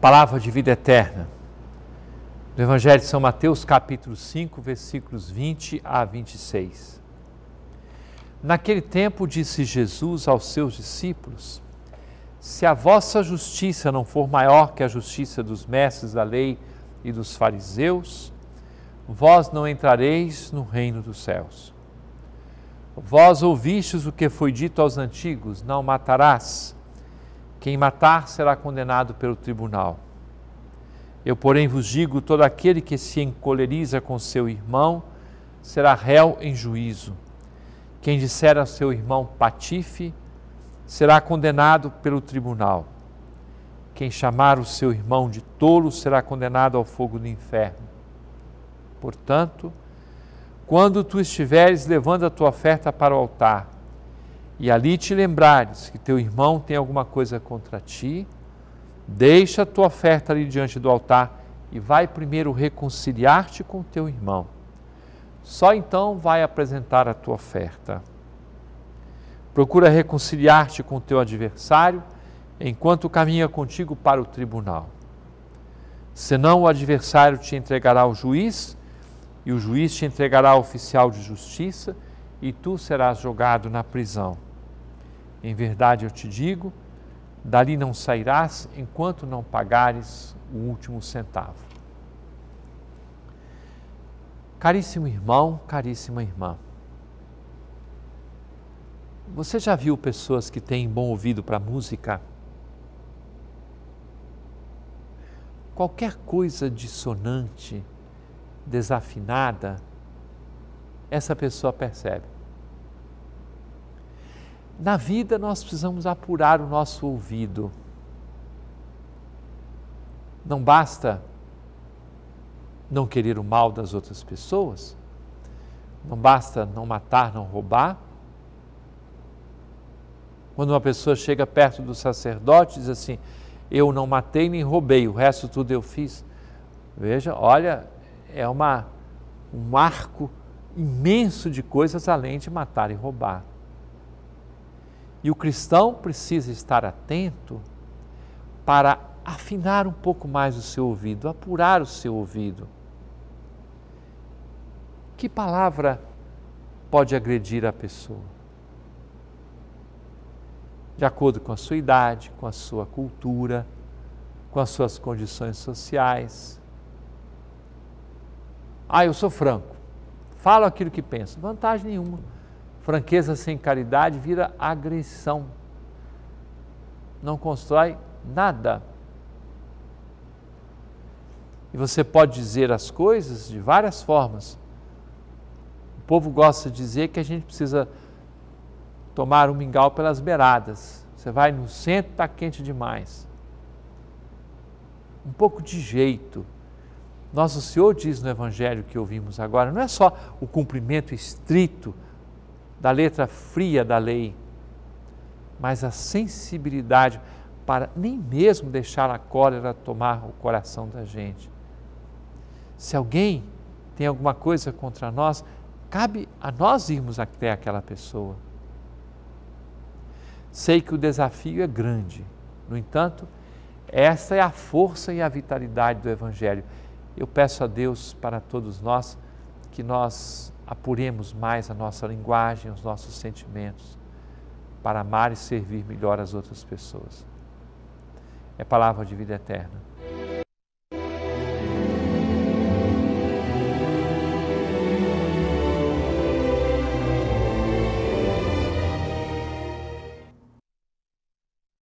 palavra de vida eterna. Do Evangelho de São Mateus, capítulo 5, versículos 20 a 26. Naquele tempo disse Jesus aos seus discípulos: Se a vossa justiça não for maior que a justiça dos mestres da lei e dos fariseus, vós não entrareis no reino dos céus. Vós ouvistes o que foi dito aos antigos: Não matarás quem matar será condenado pelo tribunal. Eu, porém, vos digo: todo aquele que se encoleriza com seu irmão será réu em juízo. Quem disser a seu irmão patife será condenado pelo tribunal. Quem chamar o seu irmão de tolo será condenado ao fogo do inferno. Portanto, quando tu estiveres levando a tua oferta para o altar, e ali te lembrares que teu irmão tem alguma coisa contra ti, deixa a tua oferta ali diante do altar e vai primeiro reconciliar-te com teu irmão. Só então vai apresentar a tua oferta. Procura reconciliar-te com teu adversário enquanto caminha contigo para o tribunal. Senão o adversário te entregará ao juiz, e o juiz te entregará ao oficial de justiça, e tu serás jogado na prisão. Em verdade eu te digo, dali não sairás enquanto não pagares o último centavo. Caríssimo irmão, caríssima irmã, você já viu pessoas que têm bom ouvido para música? Qualquer coisa dissonante, desafinada, essa pessoa percebe. Na vida, nós precisamos apurar o nosso ouvido. Não basta não querer o mal das outras pessoas, não basta não matar, não roubar. Quando uma pessoa chega perto do sacerdote e diz assim: Eu não matei nem roubei, o resto tudo eu fiz. Veja, olha, é uma, um arco imenso de coisas além de matar e roubar. E o cristão precisa estar atento para afinar um pouco mais o seu ouvido, apurar o seu ouvido. Que palavra pode agredir a pessoa? De acordo com a sua idade, com a sua cultura, com as suas condições sociais. Ah, eu sou franco, falo aquilo que penso, vantagem nenhuma Franqueza sem caridade vira agressão. Não constrói nada. E você pode dizer as coisas de várias formas. O povo gosta de dizer que a gente precisa tomar um mingau pelas beiradas. Você vai no centro, está quente demais. Um pouco de jeito. Nosso Senhor diz no Evangelho que ouvimos agora, não é só o cumprimento estrito da letra fria da lei, mas a sensibilidade para nem mesmo deixar a cólera tomar o coração da gente. Se alguém tem alguma coisa contra nós, cabe a nós irmos até aquela pessoa. Sei que o desafio é grande, no entanto, essa é a força e a vitalidade do Evangelho. Eu peço a Deus para todos nós que nós apuremos mais a nossa linguagem, os nossos sentimentos, para amar e servir melhor as outras pessoas. É palavra de vida eterna.